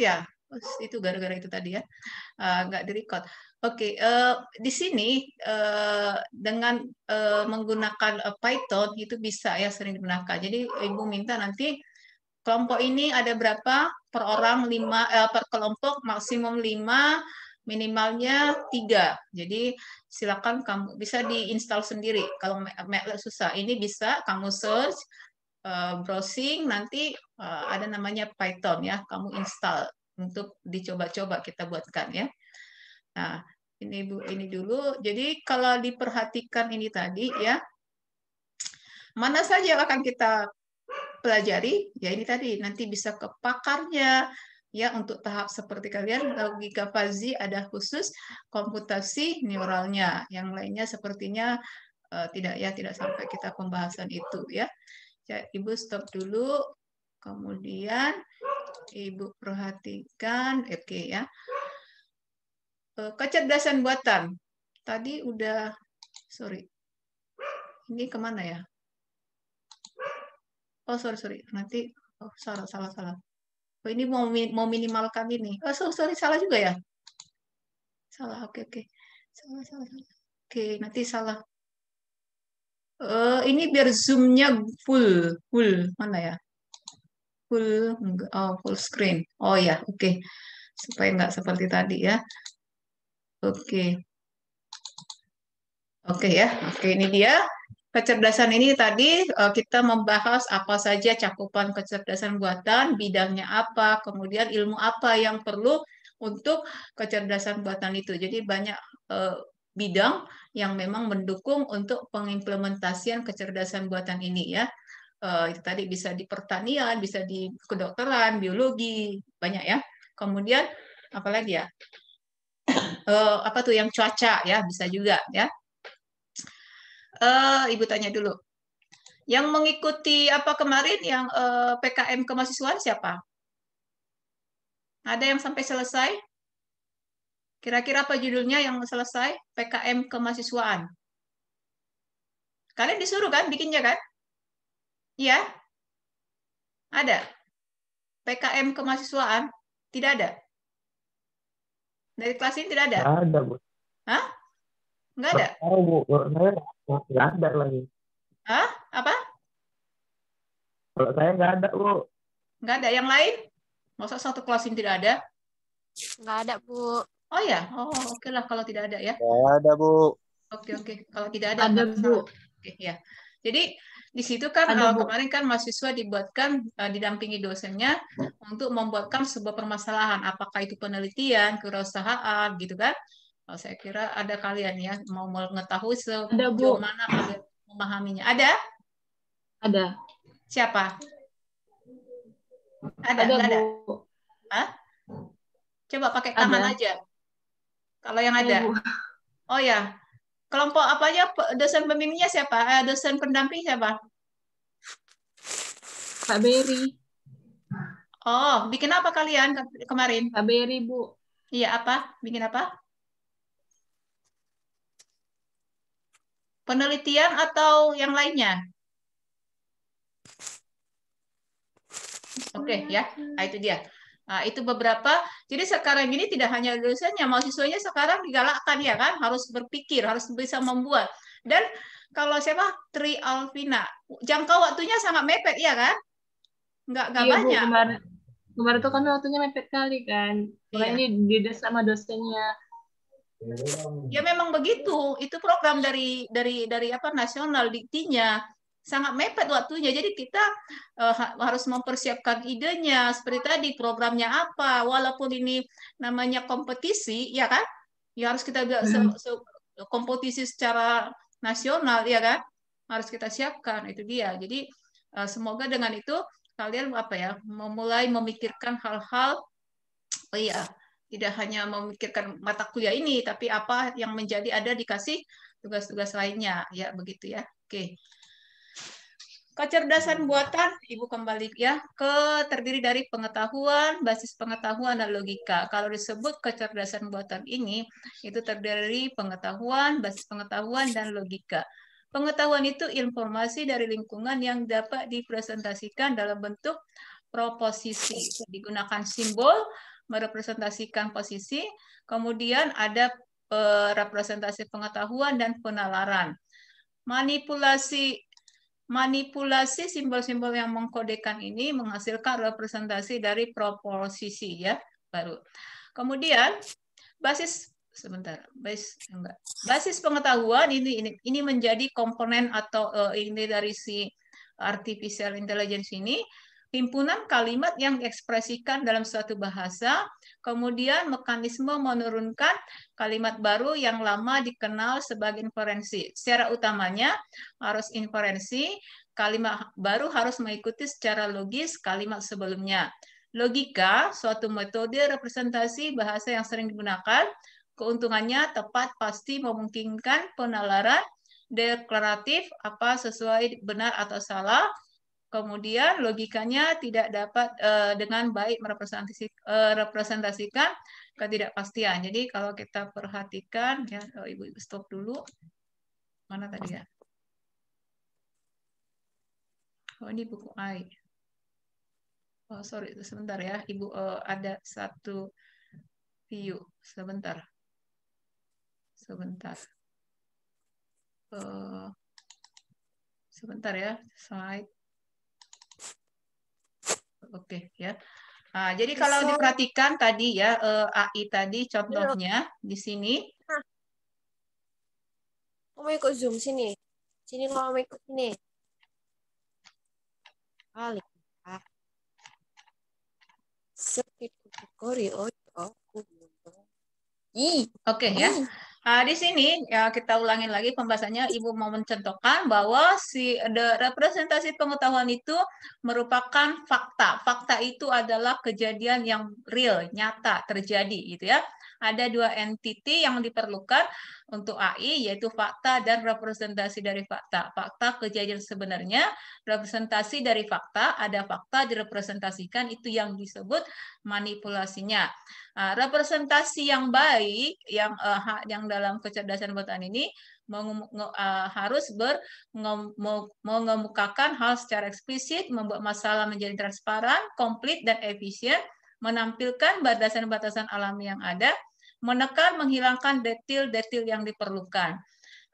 ya itu gara-gara itu tadi ya eh, nggak uh, direcord. Oke, okay, uh, eh, di sini uh, dengan uh, menggunakan uh, Python itu bisa ya sering digunakan. Jadi ibu minta nanti kelompok ini ada berapa per orang lima eh, per kelompok maksimum lima minimalnya tiga. Jadi silakan kamu bisa diinstal sendiri. Kalau susah, ini bisa kamu search Eh, browsing nanti eh, ada namanya Python ya, kamu install untuk dicoba-coba kita buatkan ya. Nah, ini Bu ini dulu. Jadi kalau diperhatikan ini tadi ya mana saja yang akan kita pelajari ya ini tadi nanti bisa ke pakarnya ya untuk tahap seperti kalian logika fuzzy ada khusus komputasi neuralnya yang lainnya sepertinya eh, tidak ya tidak sampai kita pembahasan itu ya Ibu stop dulu, kemudian Ibu perhatikan, oke okay, ya. Eh, kecerdasan buatan. Tadi udah, sorry. Ini kemana ya? Oh, sorry, sorry. Nanti, oh, salah, salah, salah. Oh, ini mau, mau minimalkan ini. Oh, sorry, salah juga ya? Salah, oke, okay, oke. Okay. Salah, salah, salah. Oke, okay, nanti salah. Uh, ini biar zoomnya full, full mana ya? Full, oh, full screen. Oh ya, oke. Okay. Supaya nggak seperti tadi ya. Oke. Okay. Oke okay, ya, oke okay, ini dia kecerdasan ini tadi eh, kita membahas apa saja cakupan kecerdasan buatan, bidangnya apa, kemudian ilmu apa yang perlu untuk kecerdasan buatan itu. Jadi banyak eh, bidang yang memang mendukung untuk pengimplementasian kecerdasan buatan ini ya. Uh, tadi bisa di pertanian, bisa di kedokteran, biologi, banyak ya. Kemudian apalagi ya? Uh, apa tuh yang cuaca ya, bisa juga ya. Uh, Ibu tanya dulu. Yang mengikuti apa kemarin yang uh, PKM kemahasiswaan siapa? Ada yang sampai selesai? Kira-kira apa judulnya yang selesai? PKM kemahasiswaan. Kalian disuruh kan bikinnya kan? Iya? Ada? PKM kemahasiswaan? Tidak ada? Dari kelas ini tidak ada? ada, Bu. Hah? Enggak ada? Enggak Bu. Saya ada lagi. Hah? Apa? Kalau saya enggak ada, Bu. Enggak ada. Yang lain? Masa satu kelas ini tidak ada? Enggak ada, Bu. Oh ya, oh oke okay lah kalau tidak ada ya. Tidak ada bu. Oke okay, oke, okay. kalau tidak ada. Ada bu. Oke okay, ya. Jadi di situ kan ada, eh, kemarin kan mahasiswa dibuatkan uh, didampingi dosennya untuk membuatkan sebuah permasalahan, apakah itu penelitian, kewirausahaan, gitu kan? Oh, saya kira ada kalian ya mau mengetahui sejauh mana kalian memahaminya. Ada? Ada. Siapa? Ada, ada. ada. Bu. Hah? Coba pakai tangan ada. aja. Kalau yang ada. Uh. Oh ya. Kelompok apa aja dosen pembimbingnya siapa? Eh, dosen pendamping siapa? Pak Beri. Oh, bikin apa kalian kemarin? Pak Beri, Bu. Iya, apa? Bikin apa? Penelitian atau yang lainnya? Oke, okay, ya. Nah, itu dia. Nah, itu beberapa. Jadi sekarang ini tidak hanya dosennya, mahasiswanya sekarang digalakkan ya kan, harus berpikir, harus bisa membuat. Dan kalau siapa Tri Alvina, jangka waktunya sangat mepet ya kan? Enggak gambarnya iya, banyak. Bu, kemarin, kemarin tuh kan waktunya mepet kali kan. Iya. Makanya iya. ini dides sama dosennya. Ya memang begitu. Itu program dari dari dari apa nasional diktinya sangat mepet waktunya. Jadi kita uh, harus mempersiapkan idenya seperti tadi programnya apa. Walaupun ini namanya kompetisi, ya kan? Ya harus kita hmm. se, se, kompetisi secara nasional, ya kan? Harus kita siapkan itu dia. Jadi uh, semoga dengan itu kalian apa ya memulai memikirkan hal-hal oh iya tidak hanya memikirkan mata kuliah ini tapi apa yang menjadi ada dikasih tugas-tugas lainnya ya begitu ya oke Kecerdasan buatan, Ibu kembali ya, ke terdiri dari pengetahuan, basis pengetahuan dan logika. Kalau disebut kecerdasan buatan ini, itu terdiri pengetahuan, basis pengetahuan dan logika. Pengetahuan itu informasi dari lingkungan yang dapat dipresentasikan dalam bentuk proposisi. Digunakan simbol merepresentasikan posisi, kemudian ada eh, representasi pengetahuan dan penalaran manipulasi manipulasi simbol-simbol yang mengkodekan ini menghasilkan representasi dari proposisi ya baru. Kemudian basis sebentar basis enggak basis pengetahuan ini ini ini menjadi komponen atau uh, ini dari si artificial intelligence ini himpunan kalimat yang diekspresikan dalam suatu bahasa, kemudian mekanisme menurunkan kalimat baru yang lama dikenal sebagai inferensi. Secara utamanya harus inferensi, kalimat baru harus mengikuti secara logis kalimat sebelumnya. Logika, suatu metode representasi bahasa yang sering digunakan, keuntungannya tepat pasti memungkinkan penalaran deklaratif apa sesuai benar atau salah, Kemudian logikanya tidak dapat uh, dengan baik merepresentasikan, eh, ketidakpastian. Jadi kalau kita perhatikan, ya eh, ibu-ibu stop dulu. Mana tadi ya? Oh ini buku AI. Oh sorry sebentar ya, ibu uh, ada satu view sebentar, sebentar. Uh, sebentar ya slide Oke, okay, ya. Nah, jadi kalau so, eh, diperhatikan tadi ya eh, AI tadi iya. contohnya di sini. Kamu ikut zoom sini. Sini mau ikut sini. Kali. Sekit kategori oh iya. Oke okay, ya. Hmm. Uh, di sini ya kita ulangin lagi pembahasannya Ibu mau mencontohkan bahwa si the representasi pengetahuan itu merupakan fakta. Fakta itu adalah kejadian yang real, nyata terjadi gitu ya ada dua entiti yang diperlukan untuk AI, yaitu fakta dan representasi dari fakta. Fakta kejadian sebenarnya, representasi dari fakta, ada fakta direpresentasikan, itu yang disebut manipulasinya. Nah, representasi yang baik, yang, uh, yang dalam kecerdasan buatan ini, Mengum, uh, harus ber, mengemukakan hal secara eksplisit, membuat masalah menjadi transparan, komplit, dan efisien, menampilkan batasan-batasan alami yang ada, menekan menghilangkan detail-detail yang diperlukan.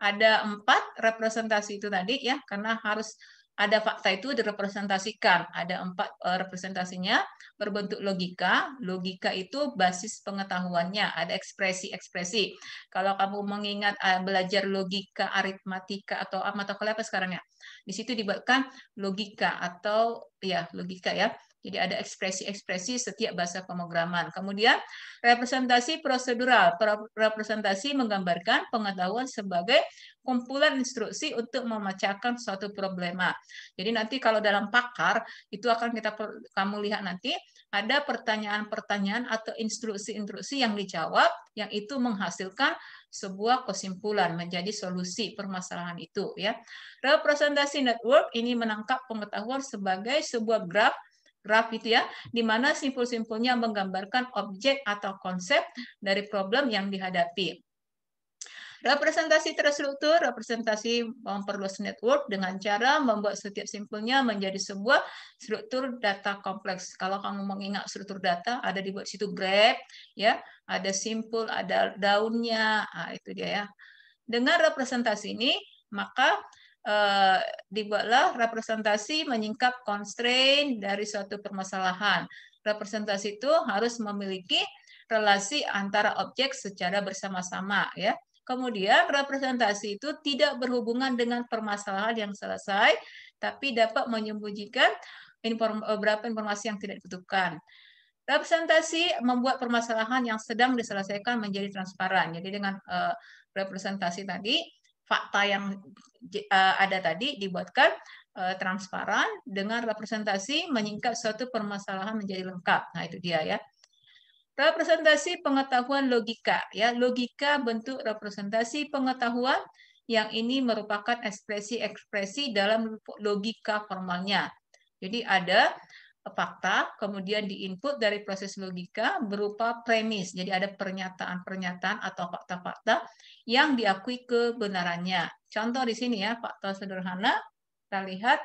Ada empat representasi itu tadi ya, karena harus ada fakta itu direpresentasikan. Ada empat eh, representasinya berbentuk logika. Logika itu basis pengetahuannya. Ada ekspresi-ekspresi. Kalau kamu mengingat eh, belajar logika aritmatika atau ah, mata kuliah apa sekarang ya, di situ dibuatkan logika atau ya logika ya jadi ada ekspresi-ekspresi setiap bahasa pemrograman. Kemudian representasi prosedural. Representasi menggambarkan pengetahuan sebagai kumpulan instruksi untuk memecahkan suatu problema. Jadi nanti kalau dalam pakar itu akan kita kamu lihat nanti ada pertanyaan-pertanyaan atau instruksi-instruksi yang dijawab yang itu menghasilkan sebuah kesimpulan menjadi solusi permasalahan itu ya. Representasi network ini menangkap pengetahuan sebagai sebuah graf graf gitu ya, di mana simpul-simpulnya menggambarkan objek atau konsep dari problem yang dihadapi. Representasi terstruktur, representasi memperluas network dengan cara membuat setiap simpulnya menjadi sebuah struktur data kompleks. Kalau kamu mengingat struktur data, ada di situ grab, ya, ada simpul, ada daunnya, nah, itu dia ya. Dengan representasi ini, maka Eh, dibuatlah representasi menyingkap constraint dari suatu permasalahan. Representasi itu harus memiliki relasi antara objek secara bersama-sama ya. Kemudian representasi itu tidak berhubungan dengan permasalahan yang selesai tapi dapat menyembunyikan inform eh, beberapa informasi yang tidak dibutuhkan. Representasi membuat permasalahan yang sedang diselesaikan menjadi transparan. Jadi dengan uh, representasi tadi fakta yang e, ada tadi dibuatkan e, transparan dengan representasi menyingkap suatu permasalahan menjadi lengkap. Nah, itu dia ya. Representasi pengetahuan logika ya, logika bentuk representasi pengetahuan yang ini merupakan ekspresi-ekspresi dalam logika formalnya. Jadi ada fakta, kemudian diinput dari proses logika berupa premis. Jadi ada pernyataan-pernyataan atau fakta-fakta yang diakui kebenarannya. Contoh di sini ya, faktor sederhana, kita lihat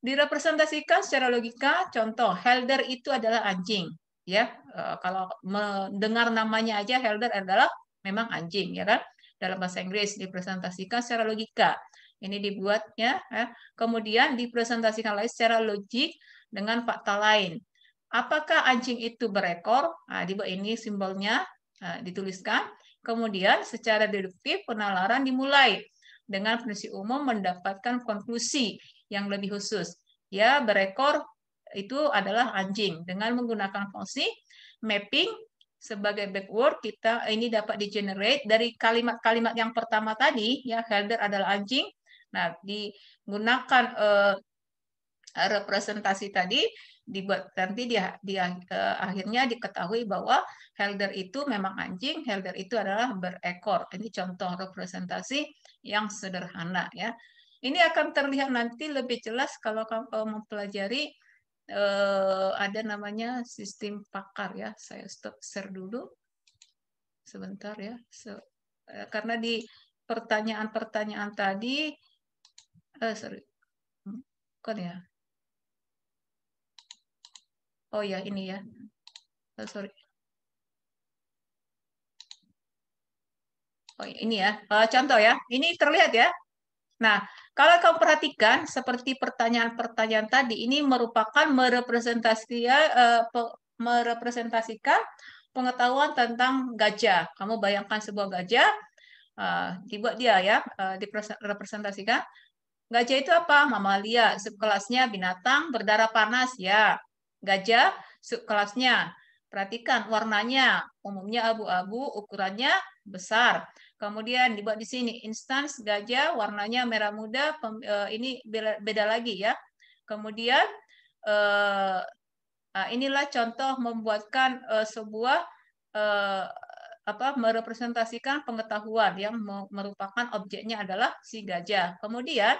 direpresentasikan secara logika, contoh helder itu adalah anjing, ya. Eh, kalau mendengar namanya aja helder adalah memang anjing, ya kan? Dalam bahasa Inggris dipresentasikan secara logika. Ini dibuatnya, ya. kemudian dipresentasikan lagi secara logik dengan fakta lain. Apakah anjing itu berekor? Nah, ini simbolnya eh, dituliskan. Kemudian secara deduktif penalaran dimulai dengan fungsi umum mendapatkan konklusi yang lebih khusus. Ya, berekor itu adalah anjing. Dengan menggunakan fungsi mapping sebagai backward kita ini dapat di generate dari kalimat-kalimat yang pertama tadi ya header adalah anjing. Nah, digunakan uh, representasi tadi dibuat nanti dia dia uh, akhirnya diketahui bahwa helder itu memang anjing, helder itu adalah berekor. Ini contoh representasi yang sederhana ya. Ini akan terlihat nanti lebih jelas kalau kamu eh, mempelajari uh, ada namanya sistem pakar ya. Saya stop share dulu sebentar ya. So, uh, karena di pertanyaan-pertanyaan tadi, eh, sorry, kan ya, Oh ya, ini ya. Oh, sorry. Oh, ini ya. Uh, contoh ya. Ini terlihat ya. Nah, kalau kamu perhatikan seperti pertanyaan-pertanyaan tadi, ini merupakan merepresentasikan, ya, uh, eh, merepresentasikan pengetahuan tentang gajah. Kamu bayangkan sebuah gajah, uh, dibuat dia ya, uh, direpresentasikan. Gajah itu apa? Mamalia, subkelasnya binatang berdarah panas ya. Gajah subkelasnya. Perhatikan warnanya, umumnya abu-abu, ukurannya besar. Kemudian dibuat di sini instans gajah warnanya merah muda pem, e, ini beda, lagi ya. Kemudian e, nah, inilah contoh membuatkan e, sebuah apa merepresentasikan pengetahuan yang merupakan objeknya adalah si gajah. Kemudian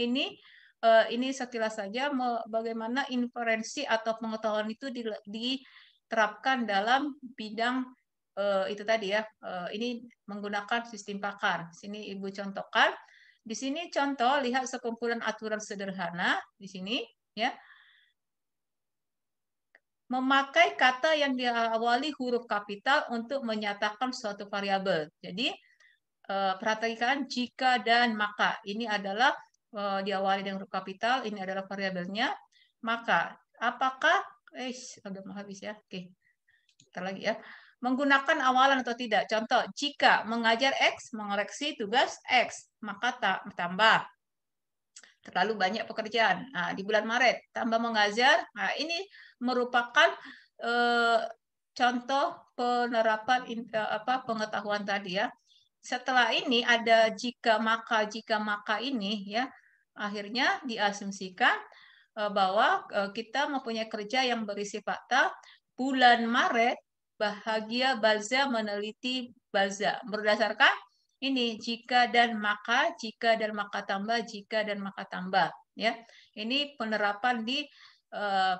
ini Eh, ini sekilas saja bagaimana inferensi atau pengetahuan itu diterapkan dalam bidang eh, itu tadi ya. Eh, ini menggunakan sistem pakar. Sini Ibu contohkan. Di sini contoh lihat sekumpulan aturan sederhana di sini ya. Memakai kata yang diawali huruf kapital untuk menyatakan suatu variabel. Jadi perhatikan jika dan maka. Ini adalah Eh, diawali dengan huruf kapital, ini adalah variabelnya, maka apakah eh agak mau habis ya. Oke. Kita lagi ya. Menggunakan awalan atau tidak. Contoh, jika mengajar X mengoreksi tugas X, maka tak tambah terlalu banyak pekerjaan. Nah, di bulan Maret tambah mengajar. Nah, ini merupakan eh, contoh penerapan eh, apa pengetahuan tadi ya. Setelah ini ada jika maka jika maka ini ya Akhirnya diasumsikan eh, bahwa eh, kita mempunyai kerja yang berisi fakta. Bulan Maret, bahagia Balza meneliti Balza. Berdasarkan ini, jika dan maka, jika dan maka tambah, jika dan maka tambah. ya Ini penerapan di eh,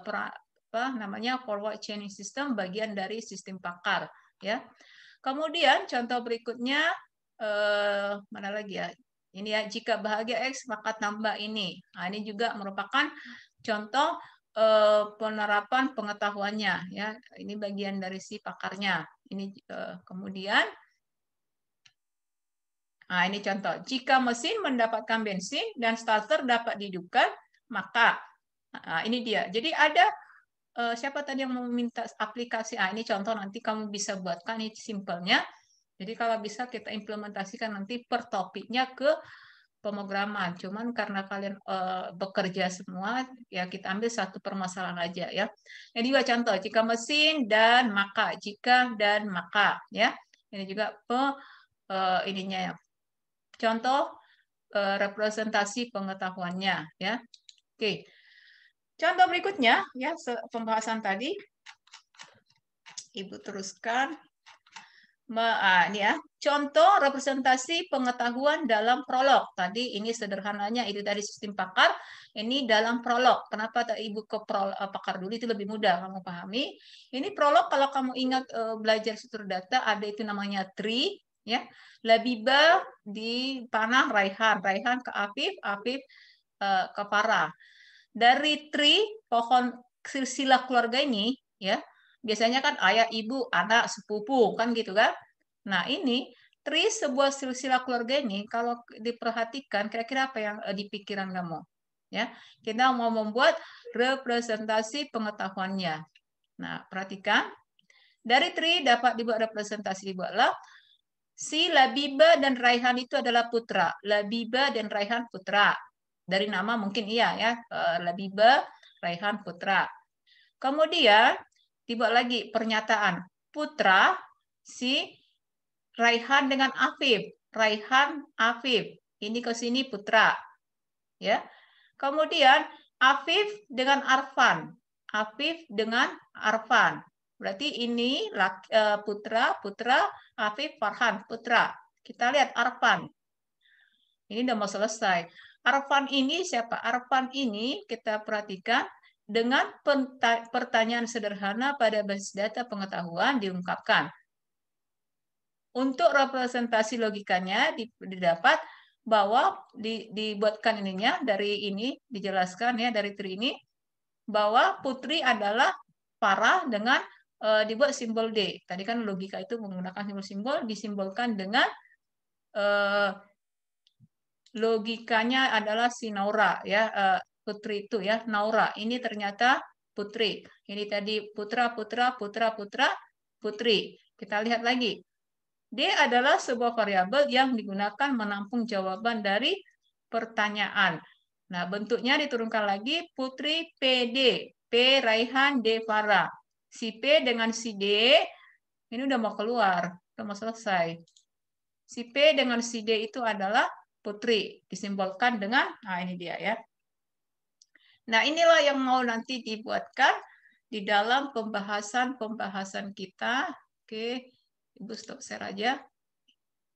apa namanya forward chaining system bagian dari sistem pakar. ya Kemudian contoh berikutnya, mana lagi ya? Ini ya jika bahagia X maka tambah ini. Nah, ini juga merupakan contoh eh, penerapan pengetahuannya ya. Ini bagian dari si pakarnya. Ini eh, kemudian Nah, ini contoh. Jika mesin mendapatkan bensin dan starter dapat dihidupkan, maka nah, ini dia. Jadi ada eh, siapa tadi yang meminta aplikasi? Ah, ini contoh nanti kamu bisa buatkan ini simpelnya. Jadi kalau bisa kita implementasikan nanti per topiknya ke pemrograman. Cuman karena kalian e, bekerja semua, ya kita ambil satu permasalahan aja ya. Ini juga contoh jika mesin dan maka, jika dan maka ya. Ini juga pe e, ininya ya. Contoh e, representasi pengetahuannya ya. Oke. Contoh berikutnya ya pembahasan tadi Ibu teruskan. Ah, ini ya contoh representasi pengetahuan dalam prolog tadi ini sederhananya itu dari sistem pakar ini dalam prolog kenapa ibu ke prolog, eh, pakar dulu itu lebih mudah kamu pahami ini prolog kalau kamu ingat eh, belajar struktur data ada itu namanya tree ya labiba di panah raihan raihan ke afif afif eh, ke para dari tree pohon silsilah keluarga ini ya Biasanya kan ayah, ibu, anak, sepupu, kan gitu kan? Nah, ini tri sebuah silsilah keluarga ini kalau diperhatikan kira-kira apa yang eh, di pikiran kamu? Ya, kita mau membuat representasi pengetahuannya. Nah, perhatikan dari tri dapat dibuat representasi dibuatlah si Labiba dan Raihan itu adalah putra. Labiba dan Raihan putra. Dari nama mungkin iya ya, eh, Labiba, Raihan putra. Kemudian Tiba lagi pernyataan putra si Raihan dengan Afif. Raihan Afif. Ini ke sini putra. Ya. Kemudian Afif dengan Arfan. Afif dengan Arfan. Berarti ini eh, putra, putra, Afif, Farhan, putra. Kita lihat Arfan. Ini udah mau selesai. Arfan ini siapa? Arfan ini kita perhatikan dengan pertanyaan sederhana pada basis data pengetahuan diungkapkan. Untuk representasi logikanya didapat bahwa dibuatkan ininya dari ini dijelaskan ya dari tri ini bahwa putri adalah parah dengan e, dibuat simbol D. Tadi kan logika itu menggunakan simbol-simbol disimbolkan dengan e, logikanya adalah sinaura ya. E, putri itu ya, Naura. Ini ternyata putri. Ini tadi putra, putra, putra, putra, putri. Kita lihat lagi. D adalah sebuah variabel yang digunakan menampung jawaban dari pertanyaan. Nah, bentuknya diturunkan lagi putri PD, P Raihan D Farah. Si P dengan si D ini udah mau keluar, udah mau selesai. Si P dengan si D itu adalah putri, disimbolkan dengan nah ini dia ya. Nah, inilah yang mau nanti dibuatkan di dalam pembahasan-pembahasan kita. Oke, Ibu stop share aja.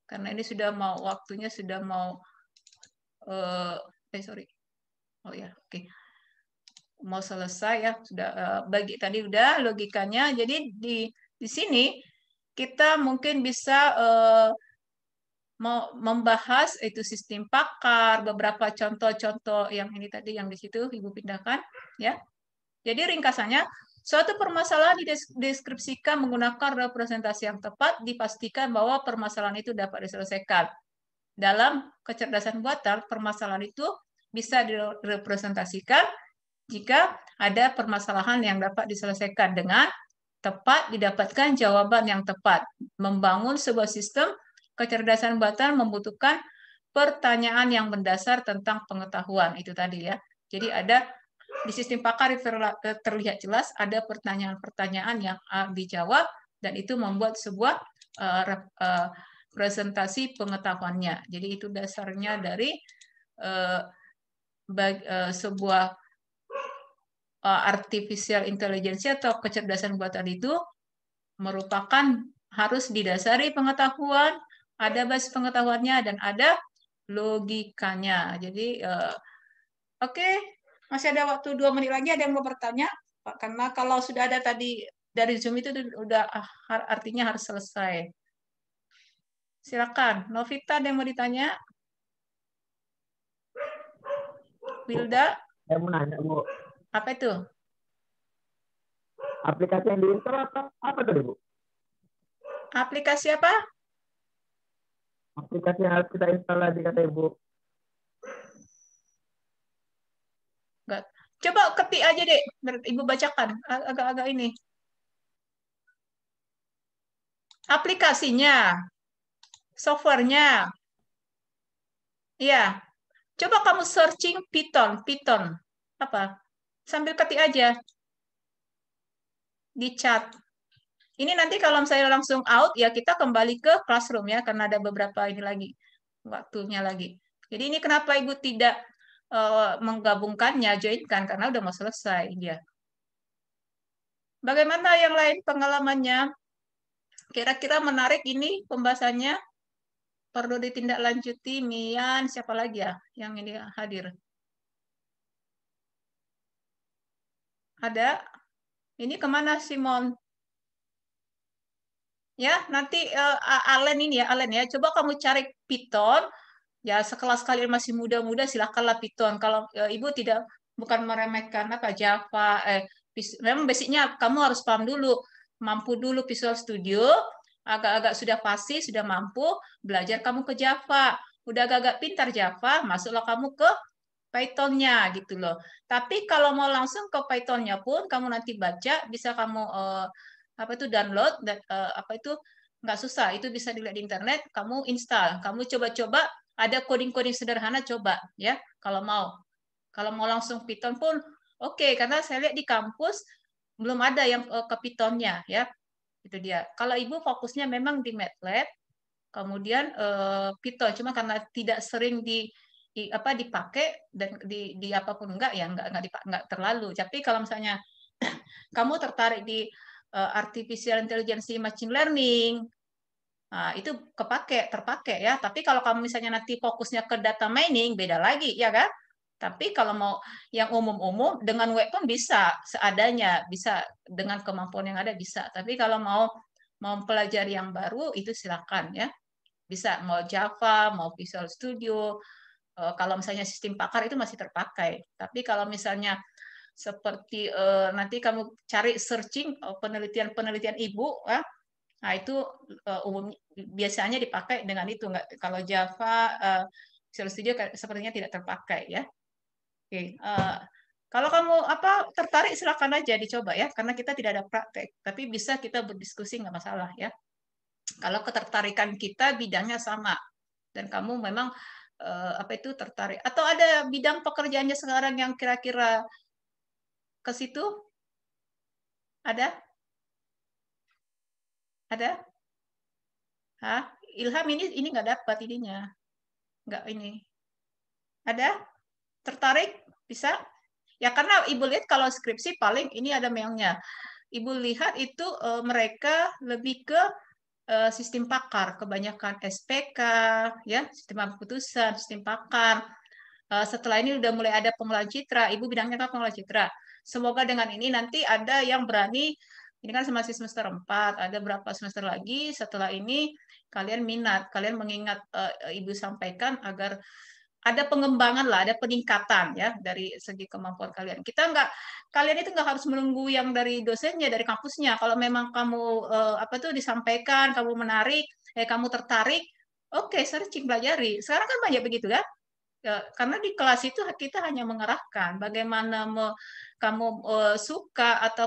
Karena ini sudah mau waktunya sudah mau uh, eh sorry. Oh ya, oke. Okay. Mau selesai ya, sudah uh, bagi tadi udah logikanya. Jadi di di sini kita mungkin bisa uh, Mau membahas itu sistem pakar, beberapa contoh-contoh yang ini tadi yang di situ Ibu pindahkan ya. Jadi ringkasannya suatu permasalahan dideskripsikan menggunakan representasi yang tepat dipastikan bahwa permasalahan itu dapat diselesaikan. Dalam kecerdasan buatan, permasalahan itu bisa direpresentasikan jika ada permasalahan yang dapat diselesaikan dengan tepat didapatkan jawaban yang tepat, membangun sebuah sistem kecerdasan buatan membutuhkan pertanyaan yang mendasar tentang pengetahuan itu tadi ya. Jadi ada di sistem pakar terlihat jelas ada pertanyaan-pertanyaan yang ah, dijawab dan itu membuat sebuah eh, eh, presentasi pengetahuannya. Jadi itu dasarnya dari eh, sebuah artificial intelligence atau kecerdasan buatan itu merupakan harus didasari pengetahuan, ada basis pengetahuannya dan ada logikanya. Jadi uh, oke, okay. masih ada waktu dua menit lagi ada yang mau bertanya? Karena kalau sudah ada tadi dari Zoom itu udah ah, artinya harus selesai. Silakan, Novita ada yang mau ditanya? Wilda? Saya mau nanya, Bu. Apa itu? Aplikasi yang diinstal apa, apa tuh, Bu? Aplikasi apa? aplikasi yang harus kita install lagi kata Ibu. Enggak. Coba ketik aja deh, Ibu bacakan agak-agak ini. Aplikasinya, softwarenya, iya Coba kamu searching Python, Python apa? Sambil ketik aja di chat. Ini nanti kalau saya langsung out, ya kita kembali ke classroom ya, karena ada beberapa ini lagi, waktunya lagi. Jadi ini kenapa Ibu tidak uh, menggabungkannya, joinkan, karena udah mau selesai dia. Bagaimana yang lain pengalamannya? Kira-kira menarik ini pembahasannya? Perlu ditindaklanjuti, Mian, siapa lagi ya yang ini hadir? Ada? Ini kemana Simon? ya nanti uh, eh, Allen ini ya Allen ya coba kamu cari Python ya sekelas kalian masih muda-muda silahkanlah Python kalau uh, ibu tidak bukan meremehkan apa Java eh memang basicnya kamu harus paham dulu mampu dulu Visual Studio agak-agak sudah pasti sudah mampu belajar kamu ke Java udah agak-agak pintar Java masuklah kamu ke Pythonnya gitu loh tapi kalau mau langsung ke Pythonnya pun kamu nanti baca bisa kamu uh, apa itu download uh, apa itu nggak susah itu bisa dilihat di internet kamu install kamu coba-coba ada coding-coding sederhana coba ya kalau mau kalau mau langsung Python pun oke okay, karena saya lihat di kampus belum ada yang eh, ke Pythonnya ya itu dia kalau ibu fokusnya memang di MATLAB kemudian uh, Python cuma karena tidak sering di, di apa dipakai dan di, di apapun enggak ya enggak enggak, dipakai, enggak terlalu tapi kalau misalnya kamu tertarik di Eh, artificial intelligence machine learning nah, itu kepake terpakai ya tapi kalau kamu misalnya nanti fokusnya ke data mining beda lagi ya kan tapi kalau mau yang umum-umum dengan web pun bisa seadanya bisa dengan kemampuan yang ada bisa tapi kalau mau mau mempelajari yang baru itu silakan ya bisa mau Java mau Visual Studio eh, kalau misalnya sistem pakar itu masih terpakai tapi kalau misalnya seperti uh, nanti kamu cari searching penelitian-penelitian eh, ibu ya. Nah, itu uh, umum biasanya dipakai dengan itu enggak kalau Java uh, Visual Studio sepertinya tidak terpakai ya. Oke, uh, kalau kamu apa tertarik silakan aja dicoba ya karena kita tidak ada praktek, tapi bisa kita berdiskusi nggak masalah ya. Kalau ketertarikan kita bidangnya sama dan kamu memang apa itu tertarik atau ada bidang pekerjaannya sekarang yang kira-kira ke situ? Ada? Ada? Hah? Ilham ini ini nggak dapat ininya. Nggak ini. Ada? Tertarik? Bisa? Ya karena Ibu lihat kalau skripsi paling ini ada mailnya. Ibu lihat itu e, mereka lebih ke e, sistem pakar, kebanyakan SPK, ya sistem putusan sistem pakar. E, setelah ini udah mulai ada pengelolaan citra. Ibu bidangnya apa pengelolaan citra? semoga dengan ini nanti ada yang berani ini kan masih semester 4, ada berapa semester lagi setelah ini kalian minat, kalian mengingat uh, Ibu sampaikan agar ada pengembangan lah, ada peningkatan ya dari segi kemampuan kalian. Kita nggak, kalian itu nggak harus menunggu yang dari dosennya, dari kampusnya. Kalau memang kamu eh, apa tuh disampaikan, kamu menarik, eh kamu tertarik, oke okay, searching pelajari. Sekarang kan banyak begitu kan? Ya, karena di kelas itu kita hanya mengerahkan bagaimana me, kamu uh, suka atau